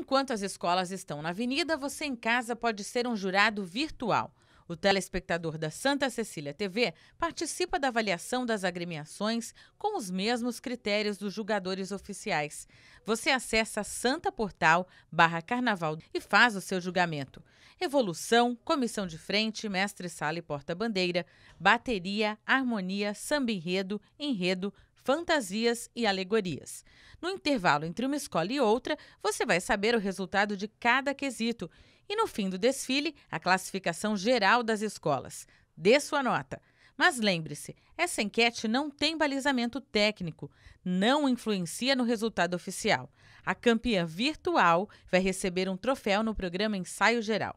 Enquanto as escolas estão na avenida, você em casa pode ser um jurado virtual. O telespectador da Santa Cecília TV participa da avaliação das agremiações com os mesmos critérios dos julgadores oficiais. Você acessa Santa Portal barra Carnaval e faz o seu julgamento. Evolução, comissão de frente, mestre sala e porta-bandeira, bateria, harmonia, samba enredo, enredo, fantasias e alegorias. No intervalo entre uma escola e outra, você vai saber o resultado de cada quesito e no fim do desfile, a classificação geral das escolas. Dê sua nota. Mas lembre-se, essa enquete não tem balizamento técnico, não influencia no resultado oficial. A campeã virtual vai receber um troféu no programa Ensaio Geral.